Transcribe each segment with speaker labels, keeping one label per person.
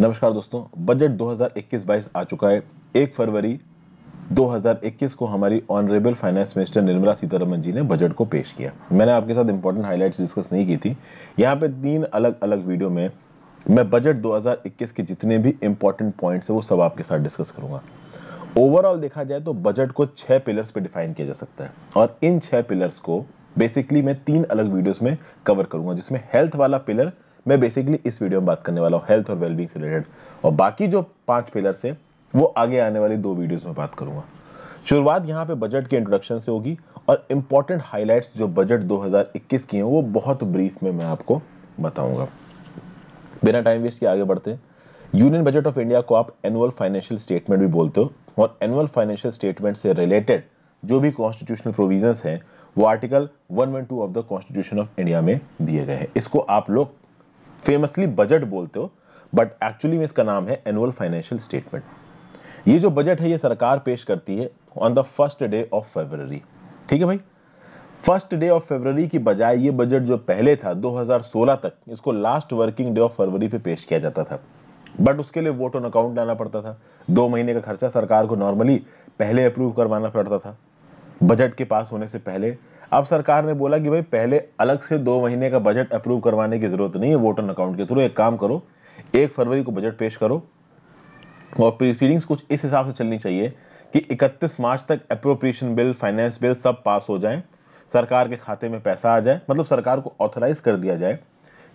Speaker 1: नमस्कार दोस्तों बजट 2021-22 आ चुका है एक फरवरी 2021 को हमारी honourable finance minister Nirmala Sitharaman ji ने बजट को पेश किया मैंने आपके साथ इंपॉर्टेंट हाइलाइट्स डिस्कस नहीं की थी यहाँ पे तीन अलग अलग वीडियो में मैं बजट 2021 के जितने भी इंपॉर्टेंट पॉइंट्स हैं वो सब आपके साथ डिस्कस करूंगा ओवरऑल देखा जाए तो बजट को छः पिलर्स पे डिफाइन किया जा सकता है और इन छः पिलर्स को बेसिकली मैं तीन अलग वीडियोस में कवर करूंगा जिसमें हेल्थ वाला पिलर मैं बेसिकली इस वीडियो में बात करने वाला हूँ हेल्थ और वेलबींग से रिलेटेड और बाकी जो पांच पिलर्स हैं वो आगे आने वाली दो वीडियोस में बात करूंगा शुरुआत यहाँ पे बजट के इंट्रोडक्शन से होगी और इम्पॉर्टेंट हाईलाइट्स जो बजट 2021 की हैं वो बहुत ब्रीफ में मैं आपको बताऊंगा बिना टाइम वेस्ट किए आगे बढ़ते हैं यूनियन बजट ऑफ इंडिया को आप एनुअल फाइनेंशियल स्टेटमेंट भी बोलते हो और एनुअल फाइनेंशियल स्टेटमेंट से रिलेटेड जो भी कॉन्स्टिट्यूशनल प्रोविजंस हैं वो article 112 of the constitution of India में दिए गए हैं इसको आप लोग फेमसली बजट बोलते हो बट एक्चुअली में इसका नाम है एनुअल फाइनेंशियल स्टेटमेंट ये जो बजट है ये सरकार पेश करती है on the first day of February ठीक है भाई फर्स्ट डे ऑफ फेबररी की बजाय ये बजट जो पहले था 2016 तक इसको लास्ट वर्किंग डे ऑफ फरवरी पे पेश किया जाता था बट उसके लिए वोट ऑन अकाउंट लाना पड़ता था दो महीने का खर्चा सरकार को नॉर्मली पहले अप्रूव करवाना पड़ता था बजट के पास होने से पहले अब सरकार ने बोला कि भाई पहले अलग से दो महीने का बजट अप्रूव करवाने की ज़रूरत नहीं है वोटर अकाउंट के थ्रू एक काम करो एक फरवरी को बजट पेश करो और प्रीसीडिंग्स कुछ इस हिसाब से चलनी चाहिए कि 31 मार्च तक अप्रोप्रिएशन बिल फाइनेंस बिल सब पास हो जाएं सरकार के खाते में पैसा आ जाए मतलब सरकार को ऑथोराइज कर दिया जाए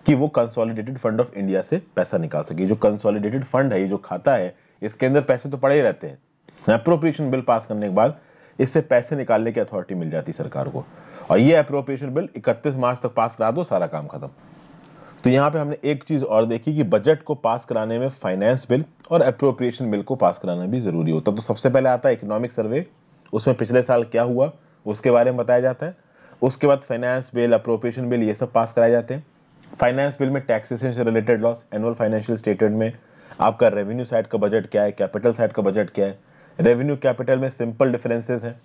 Speaker 1: कि वो कंसोलिडेटेड फंड ऑफ इंडिया से पैसा निकाल सके जो कंसोलिडेटेड फंड है ये जो खाता है इसके अंदर पैसे तो पड़े ही रहते हैं अप्रोप्रिएशन बिल पास करने के बाद इससे पैसे निकालने की अथॉरिटी मिल जाती सरकार को और ये अप्रोप्रिएशन बिल 31 मार्च तक पास करा दो सारा काम खत्म तो यहाँ पे हमने एक चीज़ और देखी कि बजट को पास कराने में फाइनेंस बिल और अप्रोप्रिएशन बिल को पास कराना भी ज़रूरी होता है तो सबसे पहले आता है इकोनॉमिक सर्वे उसमें पिछले साल क्या हुआ उसके बारे में बताया जाता है उसके बाद फाइनेंस बिल अप्रोप्रिएशन बिल ये सब पास कराए जाते हैं फाइनेंस बिल में टैक्सेशन से related laws annual financial statement में आपका रेवेन्यू साइड का बजट क्या है कैपिटल साइड का बजट क्या है रेवेन्यू कैपिटल में सिंपल डिफरेंसेस हैं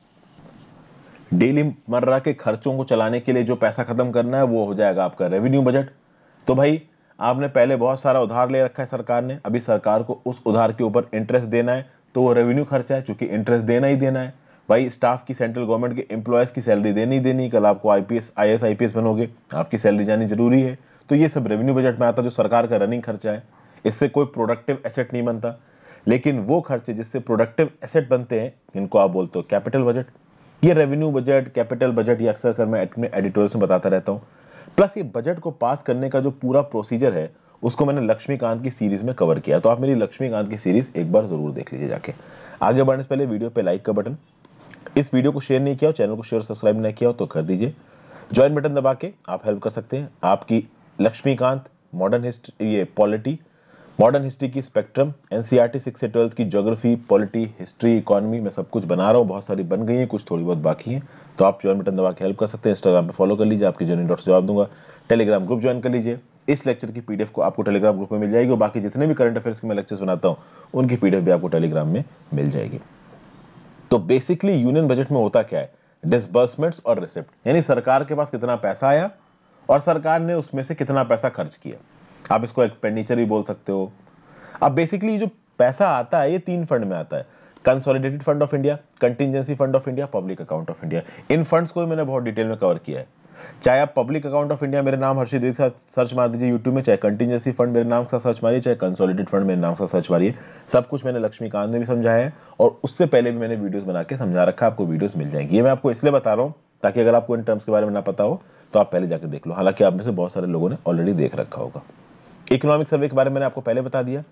Speaker 1: डेली मर्रा के खर्चों को चलाने के लिए जो पैसा ख़त्म करना है वो हो जाएगा आपका रेवेन्यू बजट तो भाई आपने पहले बहुत सारा उधार ले रखा है सरकार ने अभी सरकार को उस उधार के ऊपर इंटरेस्ट देना है तो वो रेवेन्यू खर्चा है चूंकि इंटरेस्ट देना ही देना है भाई स्टाफ की सेंट्रल गवर्नमेंट के एम्प्लॉयज़ की सैलरी देनी देनी कल आपको IPS P IPS I S बनोगे आपकी सैलरी जानी जरूरी है तो ये सब रेवेन्यू बजट में आता जो सरकार का रनिंग खर्चा है इससे कोई प्रोडक्टिव एसेट नहीं बनता लेकिन वो खर्चे जिससे प्रोडक्टिव एसेट बनते हैं इनको आप बोलते हो कैपिटल बजट ये रेवेन्यू बजट कैपिटल बजट ये अक्सर कर मैं अपने में बताता रहता हूँ प्लस ये बजट को पास करने का जो पूरा प्रोसीजर है उसको मैंने लक्ष्मीकांत की सीरीज में कवर किया तो आप मेरी लक्ष्मीकांत की सीरीज एक बार जरूर देख लीजिए जाके आगे बढ़ने से पहले वीडियो पे लाइक का बटन इस वीडियो को शेयर नहीं किया हो चैनल को शेयर सब्सक्राइब नहीं किया हो तो कर दीजिए ज्वाइन बटन दबा के आप हेल्प कर सकते हैं आपकी लक्ष्मीकांत मॉडर्न हिस्ट्री ये पॉलिटी मॉडर्न हिस्ट्री की spectrum N C R T six से ट्वेल्थ की जोग्राफी पॉलिटी हिस्ट्री इकोनॉमी मैं सब कुछ बना रहा हूँ बहुत सारी बन गई हैं कुछ थोड़ी बहुत बाकी हैं तो आप ज्वाइन बटन दबा के हेल्प कर सकते हैं इंस्टाग्राम पे फॉलो कर लीजिए आपकी जर्नी डॉट जवाब दूंगा टेलीग्राम ग्रुप ज्वाइन कर लीजिए इस लेक्चर की पीडीएफ को आपको टेलीग्राम ग्रुप में मिल जाएगी और बाकी जितने भी करंट अफेयर्स के मैं लेक्चर्स बनाता हूँ उनकी पीडीएफ भी आपको टेलीग्राम में मिल जाएगी तो बेसिकली यूनियन बजट में होता क्या है डिसबर्समेंट्स और रिसिप्ट यानी सरकार के पास कितना पैसा आया और सरकार ने उसमें से कितना पैसा खर्च किया आप इसको एक्सपेंडिचर भी बोल सकते हो अब बेसिकली जो पैसा आता है ये तीन फंड में आता है consolidated fund of India contingency fund of India public account of India इन फंड्स को मैंने बहुत डिटेल में कवर किया है चाहे आप पब्लिक अकाउंट ऑफ इंडिया मेरे नाम हर्षित देवी सर्च मार दीजिए यूट्यूब में चाहे कंटिजेंसी फंड मेरे नाम से सर्च मारिए चाहे कंसोलिडेटेड फंड मेरे नाम से सर्च मारिए सब कुछ मैंने लक्ष्मीकांत ने भी समझाया है और उससे पहले भी मैंने वीडियोस बना के समझा रखा आपको वीडियोस मिल जाएंगे ये मैं आपको इसलिए बता रहा हूँ ताकि अगर आपको इन टर्म्स के बारे में ना पता हो तो आप पहले जाकर देख लो हालांकि आप में से बहुत सारे लोगों ने ऑलरेडी देख रखा होगा इकोनॉमिक सर्वे के बारे में मैंने आपको पहले बता दिया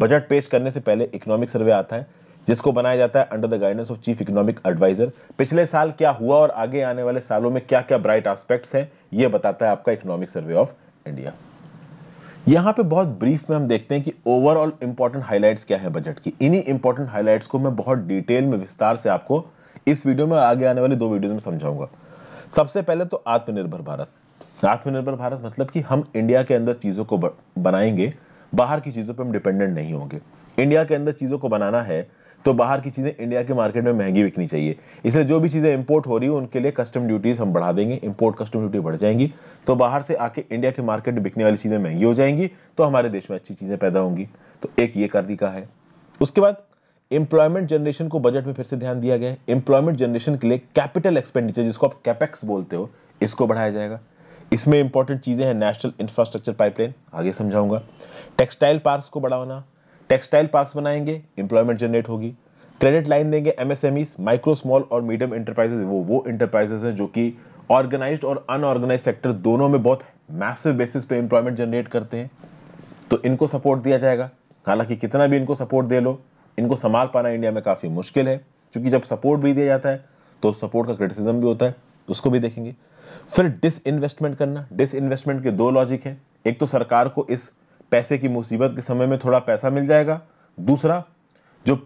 Speaker 1: बजट पेश करने से पहले इकोनॉमिक सर्वे आता है जिसको बनाया जाता है under the guidance of chief economic adviser पिछले साल क्या हुआ और आगे आने वाले सालों में क्या क्या ब्राइट एस्पेक्ट्स हैं ये बताता है आपका इकोनॉमिक सर्वे ऑफ इंडिया यहाँ पे बहुत ब्रीफ में हम देखते हैं कि ओवरऑल इंपॉर्टेंट हाईलाइट्स क्या है बजट की इन्हीं इंपॉर्टेंट हाईलाइट्स को मैं बहुत डिटेल में विस्तार से आपको इस वीडियो में आगे आने वाले दो वीडियो में समझाऊंगा सबसे पहले तो आत्मनिर्भर भारत आत्मनिर्भर भारत मतलब कि हम इंडिया के अंदर चीज़ों को बनाएंगे बाहर की चीज़ों पर हम डिपेंडेंट नहीं होंगे इंडिया के अंदर चीज़ों को बनाना है तो बाहर की चीज़ें इंडिया के मार्केट में महंगी बिकनी चाहिए इसलिए जो भी चीज़ें इंपोर्ट हो रही हैं उनके लिए कस्टम ड्यूटीज़ हम बढ़ा देंगे इंपोर्ट कस्टम ड्यूटी बढ़ जाएंगी तो बाहर से आके इंडिया के मार्केट में बिकने वाली चीज़ें महंगी हो जाएंगी तो हमारे देश में अच्छी चीज़ें पैदा होंगी तो एक ये दिखा है उसके बाद एम्प्लॉयमेंट जनरेशन को बजट में फिर से ध्यान दिया गया है एम्प्लॉयमेंट जनरेशन के लिए कैपिटल एक्सपेंडिचर जिसको आप कैपेक्स बोलते हो इसको बढ़ाया जाएगा इसमें इंपॉर्टेंट चीज़ें हैं नेशनल इंफ्रास्ट्रक्चर पाइपलाइन आगे समझाऊंगा टेक्सटाइल पार्क्स को बढ़ाना टेक्सटाइल पार्क्स बनाएंगे एम्प्लॉयमेंट जनरेट होगी क्रेडिट लाइन देंगे एमएसएमईस माइक्रो स्मॉल और मीडियम इंटरप्राइजेज वो वो इंटरप्राइजेस हैं जो कि ऑर्गेनाइज्ड और अनऑर्गेनाइज सेक्टर दोनों में बहुत मैसिव बेसिस पे इंप्लॉयमेंट जनरेट करते हैं तो इनको सपोर्ट दिया जाएगा हालांकि कितना भी इनको सपोर्ट दे लो इनको संभाल पाना इंडिया में काफ़ी मुश्किल है क्योंकि जब सपोर्ट भी दिया जाता है तो सपोर्ट का क्रिटिसिज्म भी होता है उसको भी देखेंगे फिर डिस इन्वेस्टमेंट करना डिस इन्वेस्टमेंट के दो लॉजिक हैं एक तो सरकार को इस पैसे की मुसीबत के समय में थोड़ा पैसा मिल जाएगा दूसरा जो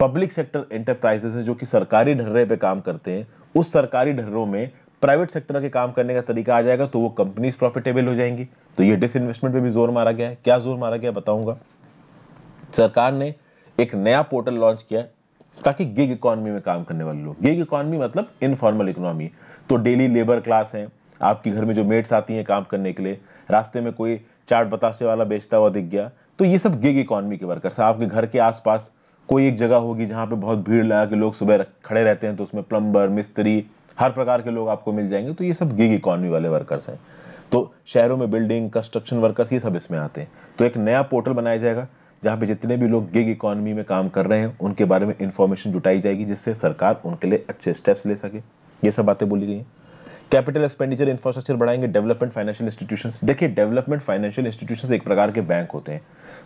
Speaker 1: पब्लिक सेक्टर एंटरप्राइजेस हैं जो कि सरकारी ढर्रे पे काम करते हैं उस सरकारी ढर्रों में प्राइवेट सेक्टर के काम करने का तरीका आ जाएगा तो वो कंपनीज प्रॉफिटेबल हो जाएंगी तो ये डिस इन्वेस्टमेंट भी जोर मारा गया है क्या जोर मारा गया बताऊंगा सरकार ने एक नया पोर्टल लॉन्च किया ताकि गिग इकॉनमी में काम करने वाले लोग गिग इकॉनमी मतलब इनफॉर्मल इकोनॉमी तो डेली लेबर क्लास है आपके घर में जो मेट्स आती हैं काम करने के लिए रास्ते में कोई चाट बतासे वाला बेचता हुआ दिख गया तो ये सब गिग इकॉनमी के वर्कर्स आपके घर के आसपास कोई एक जगह होगी जहाँ पे बहुत भीड़ लगा के लोग सुबह खड़े रहते हैं तो उसमें प्लम्बर मिस्त्री हर प्रकार के लोग आपको मिल जाएंगे तो ये सब गिग इकॉनमी वाले वर्कर्स हैं तो शहरों में बिल्डिंग कंस्ट्रक्शन वर्कर्स ये सब इसमें आते हैं तो एक नया पोर्टल बनाया जाएगा जहाँ पे जितने भी लोग गिग इकोनॉमी में काम कर रहे हैं उनके बारे में इन्फॉर्मेशन जुटाई जाएगी जिससे सरकार उनके लिए अच्छे स्टेप्स ले सके ये सब बातें बोली गई हैं कैपिटल एक्सपेंडिचर इंफ्रास्ट्रक्चर बढ़ाएंगे डेवलपमेंट फाइनेंशियल इंस्टीट्यूशन देखिए डेवलपमेंट फाइनेंशियल इंस्टीट्यूशन एक प्रकार के बैंक होते हैं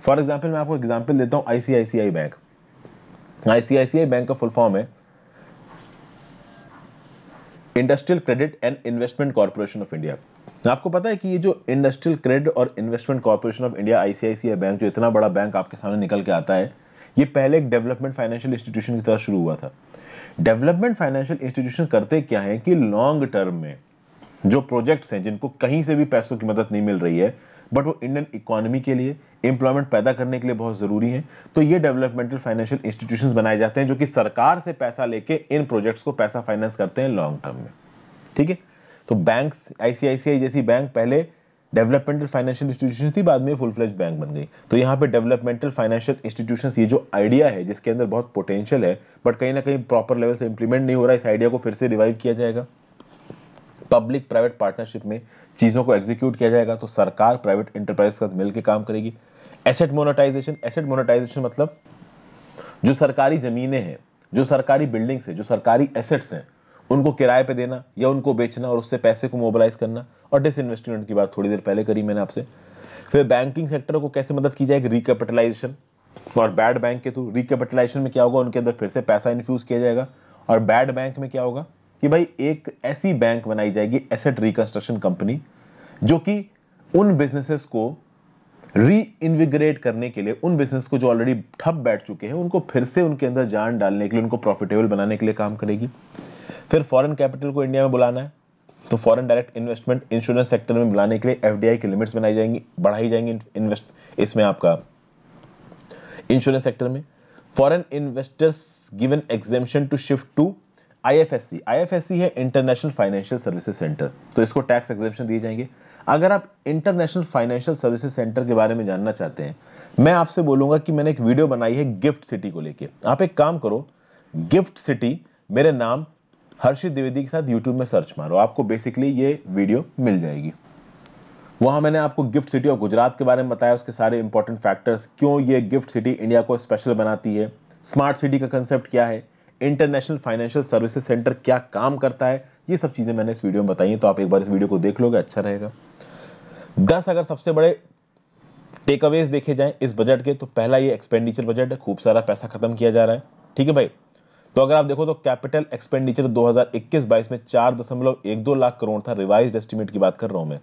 Speaker 1: फॉर एग्जाम्पल मैं आपको एग्जाम्पल देता हूँ आईसीआईसीआई बैंक आईसीआईसीआई बैंक का फुल फॉर्म है industrial credit and investment corporation of India आपको पता है कि ये जो इंडस्ट्रियल क्रेडिट और investment corporation of India ICICI bank जो इतना बड़ा बैंक आपके सामने निकल के आता है ये पहले एक डेवलपमेंट फाइनेंशियल इंस्टीट्यूशन की तरह शुरू हुआ था डेवलपमेंट फाइनेंशियल इंस्टीट्यूशन करते क्या है कि लॉन्ग टर्म में जो प्रोजेक्ट्स हैं जिनको कहीं से भी पैसों की मदद नहीं मिल रही है बट वो इंडियन इकोनॉमी के लिए एम्प्लॉयमेंट पैदा करने के लिए बहुत ज़रूरी है तो ये डेवलपमेंटल फाइनेंशियल इंस्टीट्यूशंस बनाए जाते हैं जो कि सरकार से पैसा लेके इन प्रोजेक्ट्स को पैसा फाइनेंस करते हैं लॉन्ग टर्म में ठीक है तो बैंक्स आईसीआईसीआई जैसी बैंक पहले डेवलपमेंटल फाइनेंशियल इंस्टीट्यूशन थी बाद में फुल फ्लेज बैंक बन गई तो यहाँ पे डेवलपमेंटल फाइनेंशियल इंस्टीट्यूशन ये जो आइडिया है जिसके अंदर बहुत पोटेंशियल है बट कहीं ना कहीं प्रॉपर लेवल से इंप्लीमेंट नहीं हो रहा है इस आइडिया को फिर से रिवाइव किया जाएगा पब्लिक प्राइवेट पार्टनरशिप में चीज़ों को एग्जीक्यूट किया जाएगा तो सरकार प्राइवेट इंटरप्राइज के साथ मिलकर काम करेगी एसेट मोनोटाइजेशन एसेट मोनोटाइजेशन मतलब जो सरकारी ज़मीनें हैं जो सरकारी बिल्डिंग्स हैं जो सरकारी एसेट्स हैं उनको किराए पे देना या उनको बेचना और उससे पैसे को मोबिलाइज करना और डिसइन्वेस्टमेंट की बात थोड़ी देर पहले करी मैंने आपसे फिर बैंकिंग सेक्टर को कैसे मदद की जाएगी रिकैपिटलाइजेशन और बैड बैंक के थ्रू रिकैपिटलाइजेशन में क्या होगा उनके अंदर फिर से पैसा इन्फ्यूज़ किया जाएगा और बैड बैंक में क्या होगा कि भाई एक ऐसी बैंक बनाई जाएगी एसेट रिकंस्ट्रक्शन कंपनी जो कि उन बिजनेसेस को री इन्विग्रेट करने के लिए उन बिजनेस को जो ऑलरेडी ठप बैठ चुके हैं उनको फिर से उनके अंदर जान डालने के लिए उनको प्रॉफिटेबल बनाने के लिए काम करेगी फिर फॉरेन कैपिटल को इंडिया में बुलाना है तो foreign direct investment insurance sector में बुलाने के लिए एफ की लिमिट्स बनाई जाएंगी बढ़ाई जाएंगी इन्वेस्ट इसमें आपका इंश्योरेंस सेक्टर में foreign investors given exemption to shift to IFSC IFSC है इंटरनेशनल फाइनेंशियल सर्विसेज सेंटर तो इसको टैक्स एग्जेप्शन दिए जाएंगे अगर आप इंटरनेशनल फाइनेंशियल सर्विसेज सेंटर के बारे में जानना चाहते हैं मैं आपसे बोलूंगा कि मैंने एक वीडियो बनाई है गिफ्ट सिटी को लेकर आप एक काम करो गिफ्ट सिटी मेरे नाम हर्षित द्विवेदी के साथ यूट्यूब में सर्च मारो आपको बेसिकली ये वीडियो मिल जाएगी वहाँ मैंने आपको गिफ्ट सिटी ऑफ गुजरात के बारे में बताया उसके सारे इंपॉर्टेंट फैक्टर्स क्यों ये गिफ्ट सिटी इंडिया को स्पेशल बनाती है स्मार्ट सिटी का कंसेप्ट क्या है इंटरनेशनल फाइनेंशियल सर्विसेज सेंटर क्या काम करता है ये सब चीज़ें मैंने इस वीडियो में बताई हैं तो आप एक बार इस वीडियो को देख लोगे अच्छा रहेगा दस अगर सबसे बड़े टेकअवेज देखे जाएं इस बजट के तो पहला ये एक्सपेंडिचर बजट है खूब सारा पैसा खत्म किया जा रहा है ठीक है भाई तो अगर आप देखो तो कैपिटल एक्सपेंडिचर 2021-22 में चार दशमलव एक दो लाख करोड़ था रिवाइज एस्टिमेट की बात कर रहा हूं मैं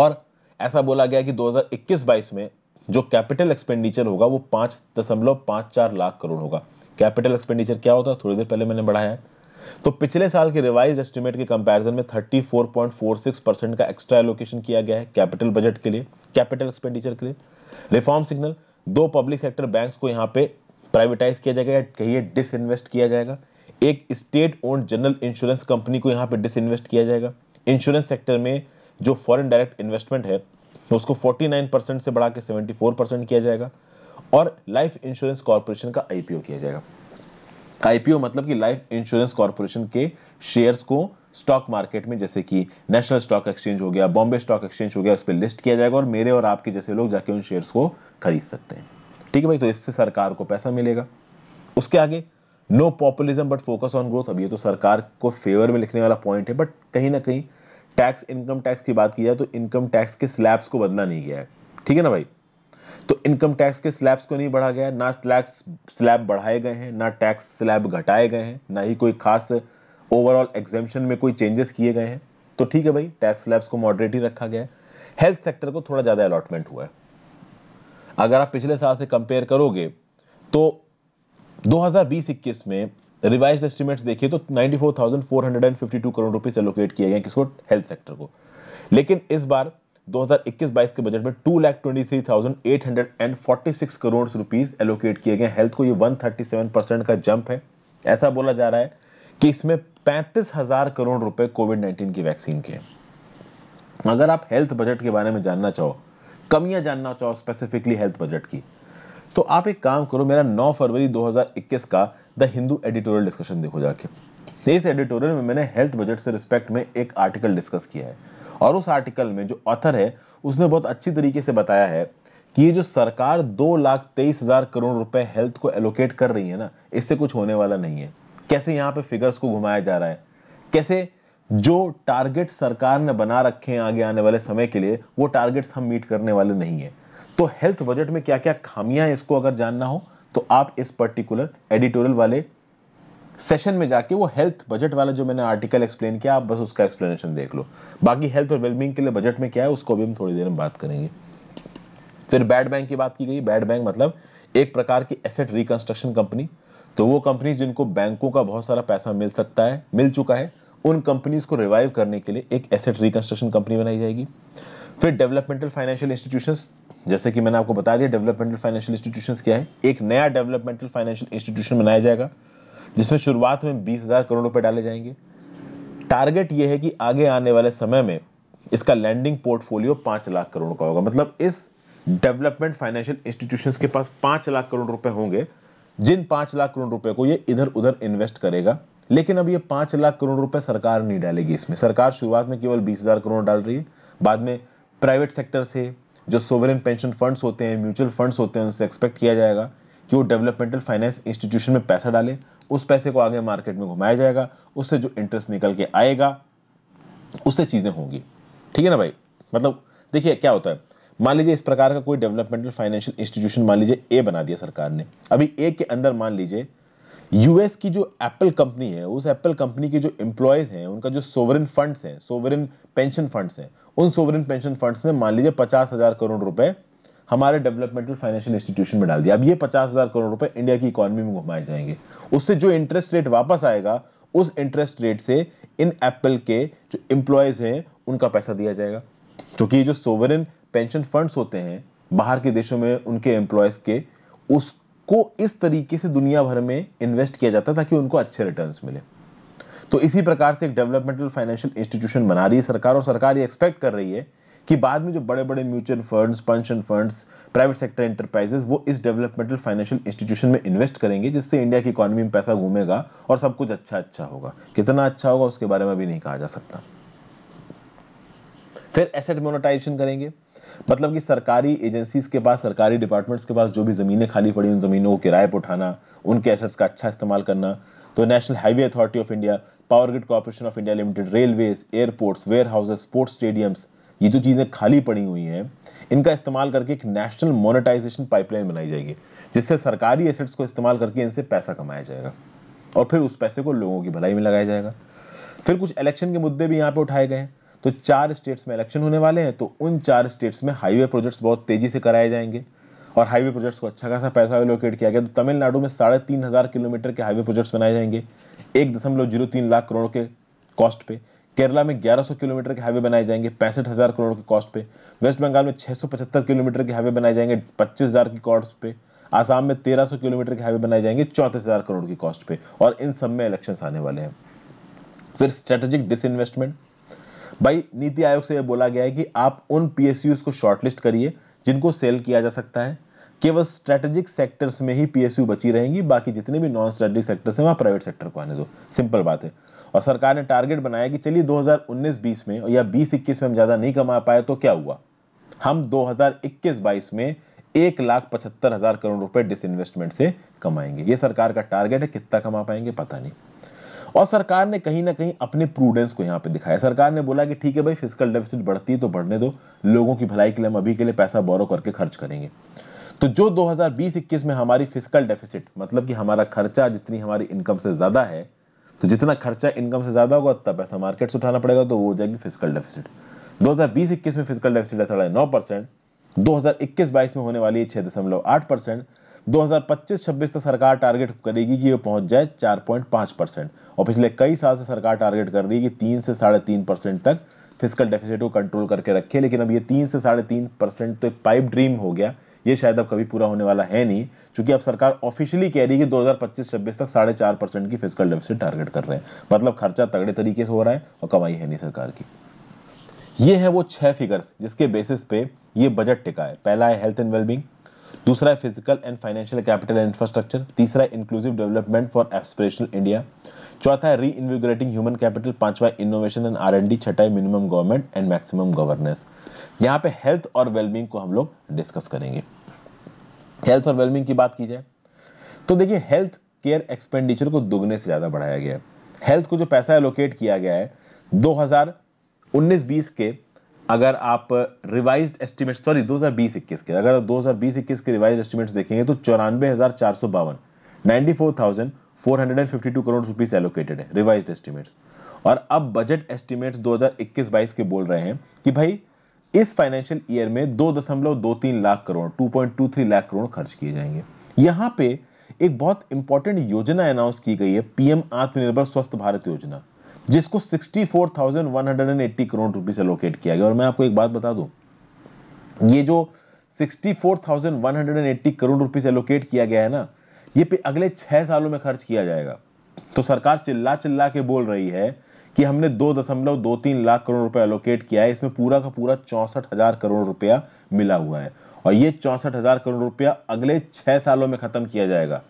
Speaker 1: और ऐसा बोला गया कि 2021-22 में जो कैपिटल एक्सपेंडिचर होगा वो पांच दशमलव पांच चार लाख करोड़ होगा कैपिटल एक्सपेंडिचर क्या होता है थोड़ी देर पहले मैंने बढ़ाया तो पिछले साल के रिवाइज एस्टिमेट के कंपैरिजन में 34.46 परसेंट का एक्स्ट्रा एलोकेशन किया गया है कैपिटल बजट के लिए कैपिटल एक्सपेंडिचर के लिए रिफॉर्म सिग्नल दो पब्लिक सेक्टर बैंक्स को यहाँ पे प्राइवेटाइज किया जाएगा या कहिए डिसइन्वेस्ट किया जाएगा एक state owned general insurance company को यहाँ पे डिसइन्वेस्ट किया जाएगा इंश्योरेंस सेक्टर में जो फॉरेन डायरेक्ट इन्वेस्टमेंट है तो उसको 49 परसेंट से बढ़ा के 74 परसेंट किया जाएगा और लाइफ इंश्योरेंस कॉरपोरेशन का आईपीओ किया जाएगा आईपीओ मतलब कि लाइफ इंश्योरेंस कॉरपोरेशन के शेयर्स को स्टॉक मार्केट में जैसे कि नेशनल स्टॉक एक्सचेंज हो गया बॉम्बे स्टॉक एक्सचेंज हो गया उस पर लिस्ट किया जाएगा और मेरे और आपके जैसे लोग जाके उन शेयर्स को खरीद सकते हैं ठीक है भाई तो इससे सरकार को पैसा मिलेगा उसके आगे no populism but focus on growth अब ये तो सरकार को फेवर में लिखने वाला पॉइंट है बट कहीं ना कहीं टैक्स इनकम टैक्स की बात की जाए तो इनकम टैक्स के स्लैब्स को बदला नहीं गया है ठीक है ना भाई तो इनकम टैक्स के स्लैब्स को नहीं बढ़ा गया ना टैक्स स्लैब बढ़ाए गए हैं ना टैक्स स्लैब घटाए गए हैं ना ही कोई खास ओवरऑल एग्जेम्पन में कोई चेंजेस किए गए हैं तो ठीक है भाई टैक्स स्लैब्स को मॉडरेट ही रखा गया है हेल्थ सेक्टर को थोड़ा ज़्यादा अलॉटमेंट हुआ है अगर आप पिछले साल से कंपेयर करोगे तो दो हज़ार में रिवाइज एस्टिमेट्स देखिए तो 94,452 करोड़ रुपए एलोकेट किए गए किसको हेल्थ सेक्टर को लेकिन इस बार 2021-22 के बजट में two lakh twenty crore rupees allocate किए गए हेल्थ को ये 137 परसेंट का जंप है ऐसा बोला जा रहा है कि इसमें पैंतीस हजार करोड़ रुपए कोविड 19 की वैक्सीन के अगर आप हेल्थ बजट के बारे में जानना चाहो कमियां जानना चाहो स्पेसिफिकली हेल्थ बजट की तो आप एक काम करो मेरा 9 फरवरी 2021 का द हिंदू एडिटोरियल डिस्कशन देखो जाके तो इस एडिटोरियल में मैंने हेल्थ बजट से रिस्पेक्ट में एक आर्टिकल डिस्कस किया है और उस आर्टिकल में जो ऑथर है उसने बहुत अच्छी तरीके से बताया है कि ये जो सरकार दो लाख तेईस हजार करोड़ रुपए हेल्थ को एलोकेट कर रही है ना इससे कुछ होने वाला नहीं है कैसे यहाँ पे फिगर्स को घुमाया जा रहा है कैसे जो टारगेट सरकार ने बना रखे हैं आगे आने वाले समय के लिए वो टारगेट्स हम मीट करने वाले नहीं है तो हेल्थ बजट में क्या क्या खामियां हैं इसको अगर जानना हो तो आप इस पर्टिकुलर एडिटोरियल वाले सेशन में जाके वो हेल्थ बजट वाला जो मैंने आर्टिकल एक्सप्लेन किया आप बस उसका एक्सप्लेनेशन देख लो बाकी हेल्थ और वेलबींग के लिए बजट में क्या है उसको भी हम थोड़ी देर में बात करेंगे फिर बैड बैंक की बात की गई बैड बैंक मतलब एक प्रकार की एसेट रिकंस्ट्रक्शन कंपनी तो वो कंपनीज जिनको बैंकों का बहुत सारा पैसा मिल सकता है मिल चुका है उन कंपनीज को रिवाइव करने के लिए एक एसेट रिकंस्ट्रक्शन कंपनी बनाई जाएगी फिर डेवलपमेंटल फाइनेंशियल इंस्टीट्यूशन जैसे कि मैंने आपको बता दिया डेवलपमेंटल फाइनेंशियल इंस्टीट्यूशन क्या है एक नया डेवलपमेंटल फाइनेंशियल इंस्टीट्यूशन बनाया जाएगा जिसमें शुरुआत में बीस हज़ार करोड़ रुपए डाले जाएंगे टारगेट ये है कि आगे आने वाले समय में इसका लैंडिंग पोर्टफोलियो पांच लाख करोड़ का होगा मतलब इस डेवलपमेंट फाइनेंशियल इंस्टीट्यूशंस के पास पांच लाख करोड़ रुपए होंगे जिन पांच लाख करोड़ रुपए को ये इधर उधर इन्वेस्ट करेगा लेकिन अब ये पांच लाख करोड़ रुपए सरकार नहीं डालेगी इसमें सरकार शुरुआत में केवल बीस हज़ार करोड़ डाल रही है बाद में प्राइवेट सेक्टर से जो सोवरेन पेंशन फंड्स होते हैं म्यूचुअल फंड्स होते हैं उनसे एक्सपेक्ट किया जाएगा कि वो डेवलपमेंटल फाइनेंस इंस्टीट्यूशन में पैसा डालें उस पैसे को आगे मार्केट में घुमाया जाएगा उससे जो इंटरेस्ट निकल के आएगा उससे चीज़ें होंगी ठीक है ना भाई मतलब देखिए क्या होता है मान लीजिए इस प्रकार का कोई डेवलपमेंटल फाइनेंशियल इंस्टीट्यूशन मान लीजिए ए बना दिया सरकार ने अभी ए के अंदर मान लीजिए यूएस की जो एप्पल कंपनी है उस एप्पल कंपनी के जो एम्प्लॉयज हैं उनका जो सोवरन फंड्स हैं सोवरन पेंशन फंड्स हैं उन सोवरन पेंशन फंड्स ने मान लीजिए पचास हज़ार करोड़ रुपए हमारे डेवलपमेंटल फाइनेंशियल इंस्टीट्यूशन में डाल दिया अब ये पचास हज़ार करोड़ रुपए इंडिया की इकोनॉमी में घुमाए जाएंगे उससे जो इंटरेस्ट रेट वापस आएगा उस इंटरेस्ट रेट से इन एप्पल के जो एम्प्लॉयज हैं उनका पैसा दिया जाएगा क्योंकि ये जो सोवरन पेंशन फंड्स होते हैं बाहर के देशों में उनके एम्प्लॉयज़ के उस को इस तरीके से दुनिया भर में इन्वेस्ट किया जाता है ताकि उनको अच्छे रिटर्न मिले तो इसी प्रकार से एक डेवलपमेंटल फाइनेंशियल इंस्टीट्यूशन बना रही है सरकार और सरकार ये एक्सपेक्ट कर रही है कि बाद में जो बड़े बड़े mutual funds pension funds private sector enterprises वो इस डेवलपमेंटल फाइनेंशियल इंस्टीट्यूशन में इन्वेस्ट करेंगे जिससे इंडिया की इकोनॉमी में पैसा घूमेगा और सब कुछ अच्छा अच्छा होगा कितना अच्छा होगा उसके बारे में अभी नहीं कहा जा सकता फिर एसेट मोनोटाइजेशन करेंगे मतलब कि सरकारी एजेंसीज के पास सरकारी डिपार्टमेंट्स के पास जो भी ज़मीनें खाली पड़ी उन ज़मीनों को किराए पर उठाना उनके एसेट्स का अच्छा इस्तेमाल करना तो national highway authority of India power grid corporation of India limited railways airports warehouses sports stadiums ये जो चीज़ें खाली पड़ी हुई हैं इनका इस्तेमाल करके एक नेशनल मोनेटाइजेशन पाइपलाइन बनाई जाएगी जिससे सरकारी एसेट्स को इस्तेमाल करके इनसे पैसा कमाया जाएगा और फिर उस पैसे को लोगों की भलाई में लगाया जाएगा फिर कुछ इलेक्शन के मुद्दे भी यहाँ पे उठाए गए हैं तो चार स्टेट्स में इलेक्शन होने वाले हैं तो उन चार स्टेट्स में हाईवे प्रोजेक्ट्स बहुत तेज़ी से कराए जाएंगे और हाईवे प्रोजेक्ट्स को अच्छा खासा पैसा एलोकेट किया गया तो तमिलनाडु में साढ़े तीन हज़ार किलोमीटर के हाईवे प्रोजेक्ट्स बनाए जाएंगे एक दशमलव जीरो तीन लाख करोड़ के कॉस्ट पे केरला में 1100 किलोमीटर के हाईवे बनाए जाएंगे पैंसठ हज़ार करोड़ के कॉस्ट पे वेस्ट बंगाल में 675 किलोमीटर के हाईवे बनाए जाएंगे पच्चीस हज़ार की कॉस्ट पे आसाम में तेरह किलोमीटर के हाईवे बनाए जाएंगे चौंतीस हज़ार करोड़ की कॉस्ट पे और इन सब में इलेक्शन आने वाले हैं फिर स्ट्रेटेजिक डिसइन्वेस्टमेंट भाई नीति आयोग से यह बोला गया है कि आप उन पीएसयू को शॉर्टलिस्ट करिए जिनको सेल किया जा सकता है केवल स्ट्रेटेजिक सेक्टर्स में ही पीएसयू बची रहेंगी बाकी जितने भी नॉन स्ट्रेटेजिक सेक्टर्स हैं वहाँ प्राइवेट सेक्टर को आने दो सिंपल बात है और सरकार ने टारगेट बनाया कि चलिए 2019-20 में या 20-21 में हम ज़्यादा नहीं कमा पाए तो क्या हुआ हम 2021-22 में एक लाख पचहत्तर हज़ार करोड़ रुपए डिसइन्वेस्टमेंट से कमाएंगे ये सरकार का टारगेट है कितना कमा पाएंगे पता नहीं और सरकार ने कहीं ना कहीं अपने प्रूडेंस को यहाँ पे दिखाया सरकार ने बोला कि ठीक है भाई फिजिकल डेफिसिट बढ़ती है तो बढ़ने दो लोगों की भलाई के लिए हम अभी के लिए पैसा बोरो करके खर्च करेंगे तो जो 2020-21 में हमारी फिजिकल डेफिसिट मतलब कि हमारा खर्चा जितनी हमारी इनकम से ज़्यादा है तो जितना खर्चा इनकम से ज़्यादा होगा उतना पैसा मार्केट से उठाना पड़ेगा तो वो हो जाएगी फिजिकल डेफिसिट 2020-21 में फिजिकल डेफिसिट है साढ़े नौ परसेंट दो में होने वाली है दशमलव आठ परसेंट 2025-26 तक सरकार टारगेट करेगी कि ये पहुंच जाए 4.5 परसेंट और पिछले कई साल से सरकार टारगेट कर रही है कि तीन से साढ़े तीन परसेंट तक फिजिकल डेफिसिट को कंट्रोल करके रखे लेकिन अब ये तीन से साढ़े तीन परसेंट तो एक पाइप ड्रीम हो गया ये शायद अब कभी पूरा होने वाला है नहीं क्योंकि अब सरकार ऑफिशियली कह रही है कि 2025-26 तक साढ़े चार परसेंट की फिजिकल डेफिसिट टारगेट कर रहे हैं मतलब खर्चा तगड़े तरीके से हो रहा है और कमाई है नहीं सरकार की ये है वो छह फिगर्स जिसके बेसिस पे ये बजट टिका है पहला है हेल्थ एंड वेलबींग दूसरा है physical and financial capital and infrastructure तीसरा है inclusive development for aspirational India चौथा है री इन्विग्रेटिंग ह्यूमन कैपिटल पांचवा innovation and R and D छठा है minimum government and maximum governance यहाँ पे हेल्थ और वेलबींग को हम लोग डिस्कस करेंगे हेल्थ और वेलबींग की बात की जाए तो देखिए हेल्थ केयर एक्सपेंडिचर को दोगुने से ज़्यादा बढ़ाया गया है हेल्थ को जो पैसा एलोकेट किया गया है 2019-20 के अगर आप रिवाइज एस्टिमेट सॉरी दो हजार बीस इक्कीस के अगर दो हज़ार बीस इक्कीस के रिवाइज एस्टिमेट्स देखेंगे तो चौरानवे हज़ार चार सौ बावन ninety four thousand four hundred and fifty two crore rupees allocated है रिवाइज एस्टिमेट्स और अब बजट एस्टिमेट्स इक्कीस बाईस के बोल रहे हैं कि भाई इस फाइनेंशियल ईयर में दो दशमलव दो तीन lakh crore two two point three lakh crore खर्च किए जाएंगे यहाँ पे एक बहुत इंपॉर्टेंट योजना अनाउंस की गई है पीएम आत्मनिर्भर स्वस्थ भारत योजना जिसको 64,180 करोड़ रुपीस एलोकेट किया गया और मैं आपको एक बात बता दूं ये जो 64,180 करोड़ रुपीस एलोकेट किया गया है ना ये पे अगले छह सालों में खर्च किया जाएगा तो सरकार चिल्ला चिल्ला के बोल रही है कि हमने दो दशमलव दो तीन लाख करोड़ रुपया एलोकेट किया है इसमें पूरा का पूरा चौंसठ हजार करोड़ रुपया मिला हुआ है और ये चौंसठ हजार करोड़ रुपया अगले छह सालों में खत्म किया जाएगा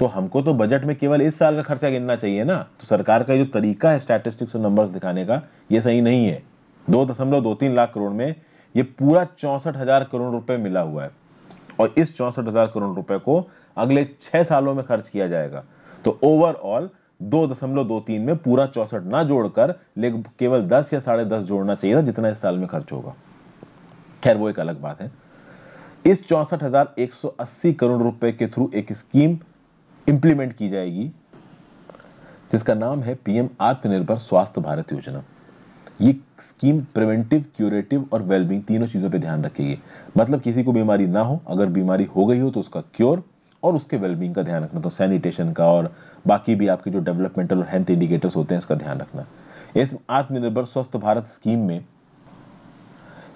Speaker 1: तो हमको तो बजट में केवल इस साल का खर्चा गिनना चाहिए ना तो सरकार का जो तरीका है स्टैटिस्टिक्स और नंबर्स दिखाने का ये सही नहीं है दो दशमलव दो तीन लाख करोड़ में ये पूरा चौंसठ हजार करोड़ रुपए मिला हुआ है और इस चौंसठ हजार करोड़ रुपए को अगले छह सालों में खर्च किया जाएगा तो ओवरऑल दो दशमलव दो तीन में पूरा चौसठ ना जोड़कर लेकिन केवल दस या साढ़े दस जोड़ना चाहिए था जितना इस साल में खर्च होगा खैर वो एक अलग बात है इस चौंसठ हजार एक सौ अस्सी करोड़ रुपए के थ्रू एक स्कीम इंप्लीमेंट की जाएगी जिसका नाम है पीएम आत्मनिर्भर स्वास्थ्य भारत योजना ये स्कीम प्रिवेंटिव क्यूरेटिव और वेलबींग तीनों चीज़ों पे ध्यान रखेगी मतलब किसी को बीमारी ना हो अगर बीमारी हो गई हो तो उसका क्योर और उसके वेलबींग का ध्यान रखना तो सैनिटेशन का और बाकी भी आपके जो डेवलपमेंटल और हेल्थ इंडिकेटर्स होते हैं इसका ध्यान रखना इस आत्मनिर्भर स्वस्थ भारत स्कीम में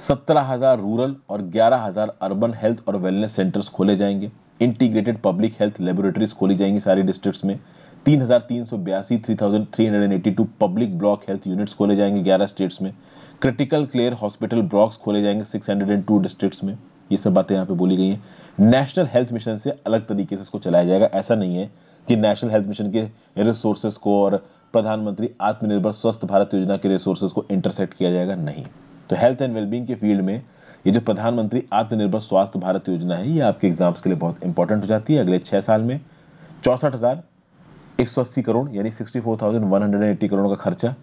Speaker 1: सत्रह हजार रूरल और ग्यारह हजार अर्बन हेल्थ और वेलनेस सेंटर्स खोले जाएंगे इंटीग्रेटेड पब्लिक हेल्थ लेबोरेटरीज खोली जाएंगी सारी डिस्ट्रिक्ट्स में तीन हज़ार तीन सौ बयासी three thousand three hundred and eighty two public block health units खोले जाएंगे ग्यारह स्टेट्स में क्रिटिकल क्लेयर हॉस्पिटल ब्लॉक्स खोले जाएंगे six hundred and two districts में ये सब बातें यहाँ पे बोली गई हैं नेशनल हेल्थ मिशन से अलग तरीके से इसको चलाया जाएगा ऐसा नहीं है कि नेशनल हेल्थ मिशन के रिसोर्सेज को और प्रधानमंत्री आत्मनिर्भर स्वस्थ भारत योजना के रिसोर्सेज को इंटरसेक्ट किया जाएगा नहीं तो हेल्थ एंड वेलबींग के फील्ड में ये जो प्रधानमंत्री आत्मनिर्भर स्वास्थ्य भारत योजना है ये आपके एग्जाम्स के लिए बहुत इंपॉर्टेंट हो जाती है अगले छह साल में चौसठ हज़ार एक सौ अस्सी करोड़ यानी sixty four thousand one hundred eighty crore का खर्चा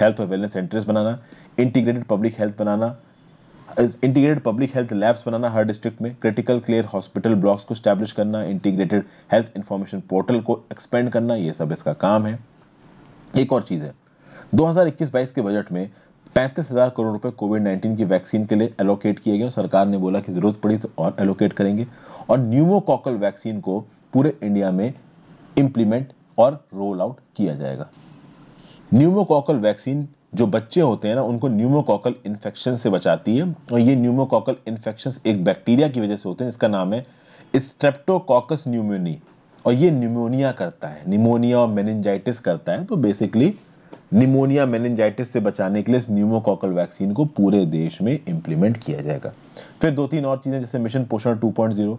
Speaker 1: हेल्थ और वेलनेस सेंटर्स बनाना इंटीग्रेटेड पब्लिक हेल्थ बनाना इंटीग्रेटेड पब्लिक हेल्थ लैब्स बनाना हर डिस्ट्रिक्ट में क्रिटिकल क्लियर हॉस्पिटल ब्लॉक्स को स्टैब्लिश करना इंटीग्रेटेड हेल्थ इन्फॉर्मेशन पोर्टल को एक्सपेंड करना ये सब इसका काम है एक और चीज़ है 2021-22 के बजट में पैंतीस हज़ार करोड़ रुपए कोविड नाइन्टीन की वैक्सीन के लिए एलोकेट किए गए सरकार ने बोला कि ज़रूरत पड़ी तो और एलोकेट करेंगे और न्यूमोकॉकल वैक्सीन को पूरे इंडिया में इम्प्लीमेंट और रोल आउट किया जाएगा न्यूमोकॉकल वैक्सीन जो बच्चे होते हैं ना उनको न्यूमोकॉकल इन्फेक्शन से बचाती है और ये न्यूमोकॉकल इन्फेक्शन एक बैक्टीरिया की वजह से होते हैं इसका नाम है स्ट्रेप्टोकॉकस न्यूमोनी और ये न्यूमोनिया करता है निमोनिया और मेनिंजाइटिस करता है तो बेसिकली निमोनिया मेनिनजाइटिस से बचाने के लिए इस न्यूमोकॉकल वैक्सीन को पूरे देश में इंप्लीमेंट किया जाएगा फिर दो तीन और चीज़ें जैसे मिशन पोषण 2.0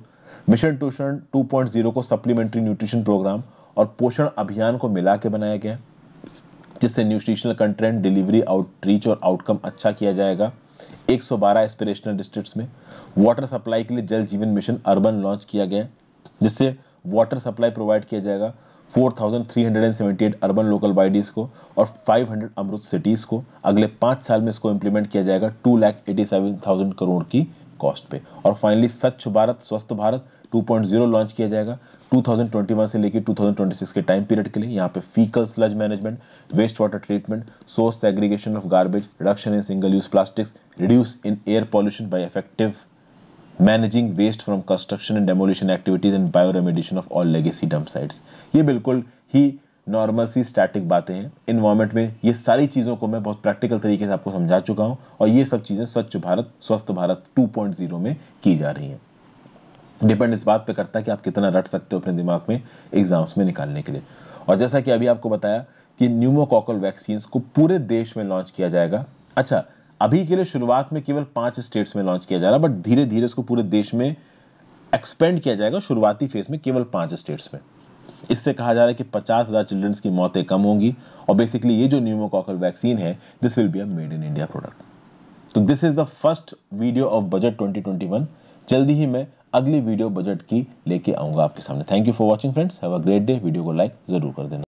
Speaker 1: मिशन पोषण 2.0 को सप्लीमेंट्री न्यूट्रिशन प्रोग्राम और पोषण अभियान को मिला के बनाया गया जिससे न्यूट्रिशनल कंटेंट डिलीवरी आउटरीच और आउटकम अच्छा किया जाएगा 112 एस्पिरेशनल डिस्ट्रिक्ट में वाटर सप्लाई के लिए जल जीवन मिशन अर्बन लॉन्च किया गया जिससे वाटर सप्लाई प्रोवाइड किया जाएगा 4,378 अर्बन लोकल बॉडीज़ को और 500 अमृत सिटीज़ को अगले पाँच साल में इसको इम्प्लीमेंट किया जाएगा two lakh eighty seven thousand crore की कॉस्ट पे और फाइनली स्वच्छ भारत स्वस्थ भारत 2.0 लॉन्च किया जाएगा 2021 से लेकर 2026 के टाइम पीरियड के लिए यहाँ पे faecal sludge management waste water treatment source aggregation of garbage reduction in single use plastics reduce in air pollution by effective managing waste from construction and demolition activities and bioremediation of all legacy dump sites ये बिल्कुल ही normal सी static बातें हैं environment में ये सारी चीज़ों को मैं बहुत प्रैक्टिकल तरीके से आपको समझा चुका हूँ और ये सब चीज़ें स्वच्छ भारत स्वस्थ भारत 2.0 में की जा रही हैं डिपेंड इस बात पे करता है कि आप कितना रट सकते हो अपने दिमाग में एग्जाम्स में निकालने के लिए और जैसा कि अभी आपको बताया कि न्यूमोकॉकल वैक्सीन को पूरे देश में लॉन्च किया जाएगा अच्छा अभी के लिए शुरुआत में केवल पांच स्टेट्स में लॉन्च किया जा रहा है बट धीरे धीरे इसको पूरे देश में एक्सपेंड किया जाएगा शुरुआती फेज में केवल पांच स्टेट्स में इससे कहा जा रहा है कि पचास हज़ार चिल्ड्रंस की मौतें कम होंगी और बेसिकली ये जो न्यूमोकॉकल वैक्सीन है this will be a made in India product तो this is the first video of budget 2021 जल्दी ही मैं अगली वीडियो बजट की लेके आऊंगा आपके सामने thank you for watching friends have a great day video को लाइक जरूर कर देना